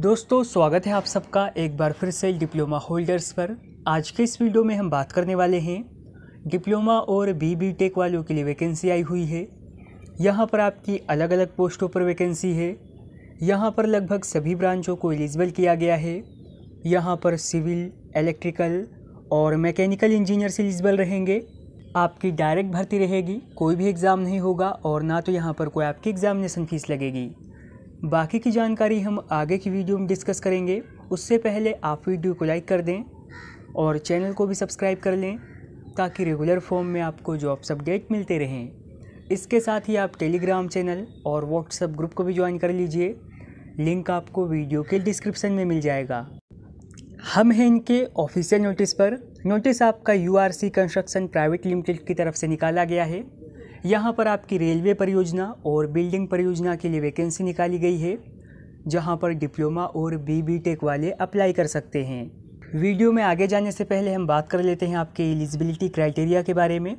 दोस्तों स्वागत है आप सबका एक बार फिर से डिप्लोमा होल्डर्स पर आज के इस वीडियो में हम बात करने वाले हैं डिप्लोमा और बी बी टेक वालों के लिए वैकेंसी आई हुई है यहाँ पर आपकी अलग अलग पोस्टों पर वैकेंसी है यहाँ पर लगभग सभी ब्रांचों को एलिजिबल किया गया है यहाँ पर सिविल इलेक्ट्रिकल और मैकेनिकल इंजीनियर्स एलिजिबल रहेंगे आपकी डायरेक्ट भर्ती रहेगी कोई भी एग्ज़ाम नहीं होगा और ना तो यहाँ पर कोई आपकी एग्ज़ामिनेसन फ़ीस लगेगी बाकी की जानकारी हम आगे की वीडियो में डिस्कस करेंगे उससे पहले आप वीडियो को लाइक कर दें और चैनल को भी सब्सक्राइब कर लें ताकि रेगुलर फॉर्म में आपको जॉब्स अपडेट मिलते रहें इसके साथ ही आप टेलीग्राम चैनल और व्हाट्सएप ग्रुप को भी ज्वाइन कर लीजिए लिंक आपको वीडियो के डिस्क्रिप्शन में मिल जाएगा हम हैं इनके ऑफिशियल नोटिस पर नोटिस आपका U R C construction private limited की तरफ से निकाला गया है यहाँ पर आपकी रेलवे परियोजना और बिल्डिंग परियोजना के लिए वैकेंसी निकाली गई है जहाँ पर डिप्लोमा और बी बी टेक वाले अप्लाई कर सकते हैं वीडियो में आगे जाने से पहले हम बात कर लेते हैं आपके एलिजिबिलिटी क्राइटेरिया के बारे में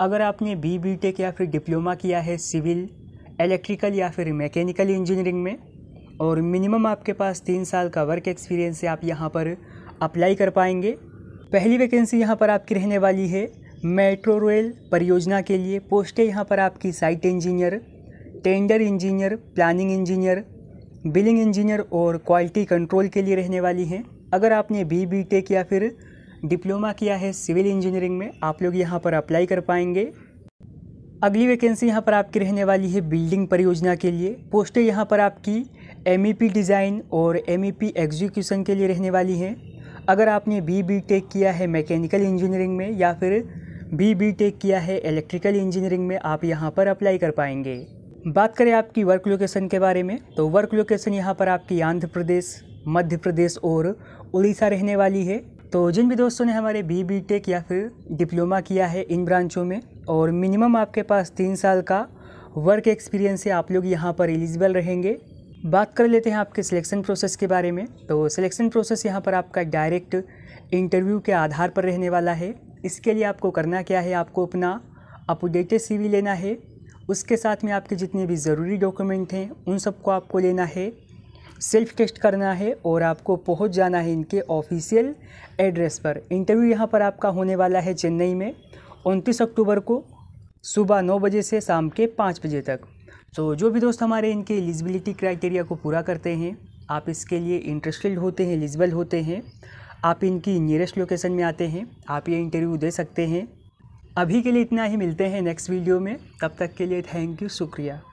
अगर आपने बी बी टेक या फिर डिप्लोमा किया है सिविल इलेक्ट्रिकल या फिर मैकेनिकल इंजीनियरिंग में और मिनिमम आपके पास तीन साल का वर्क एक्सपीरियंस है आप यहाँ पर अप्लाई कर पाएंगे पहली वैकेंसी यहाँ पर आपकी रहने वाली है मेट्रो रेल परियोजना के लिए पोस्टें यहाँ पर आपकी site engineer tender engineer planning engineer billing engineer और क्वालिटी कंट्रोल के लिए रहने वाली हैं अगर आपने बी बी टेक या फिर डिप्लोमा किया है सिविल इंजीनियरिंग में आप लोग यहाँ पर अप्लाई कर पाएंगे अगली वैकेंसी यहाँ पर आपकी रहने वाली है बिल्डिंग परियोजना के लिए पोस्टें यहाँ पर आपकी एम डिज़ाइन e और एम एग्जीक्यूशन e के लिए रहने वाली हैं अगर आपने बी बी टेक किया है मैकेनिकल इंजीनियरिंग में या फिर बी बी टेक किया है इलेक्ट्रिकल इंजीनियरिंग में आप यहाँ पर अप्लाई कर पाएंगे बात करें आपकी वर्क लोकेशन के बारे में तो वर्क लोकेशन यहाँ पर आपकी आंध्र प्रदेश मध्य प्रदेश और उड़ीसा रहने वाली है तो जिन भी दोस्तों ने हमारे बी बी टेक या फिर डिप्लोमा किया है इन ब्रांचों में और मिनिमम आपके पास तीन साल का वर्क एक्सपीरियंस है आप लोग यहाँ पर एलिजिबल रहेंगे बात कर लेते हैं आपके सिलेक्शन प्रोसेस के बारे में तो सिलेक्शन प्रोसेस यहाँ पर आपका डायरेक्ट इंटरव्यू के आधार पर रहने वाला है इसके लिए आपको करना क्या है आपको अपना अपडेटेड सीवी लेना है उसके साथ में आपके जितने भी ज़रूरी डॉक्यूमेंट हैं उन सबको आपको लेना है सेल्फ टेस्ट करना है और आपको पहुंच जाना है इनके ऑफिशियल एड्रेस पर इंटरव्यू यहाँ पर आपका होने वाला है चेन्नई में उनतीस अक्टूबर को सुबह नौ बजे से शाम के पाँच बजे तक सो so, जो भी दोस्त हमारे इनके एलिजिबिलिटी क्राइटेरिया को पूरा करते हैं आप इसके लिए इंटरेस्टेड होते हैं एलिजिबल होते हैं आप इनकी नियरेस्ट लोकेशन में आते हैं आप ये इंटरव्यू दे सकते हैं अभी के लिए इतना ही मिलते हैं नेक्स्ट वीडियो में तब तक के लिए थैंक यू शुक्रिया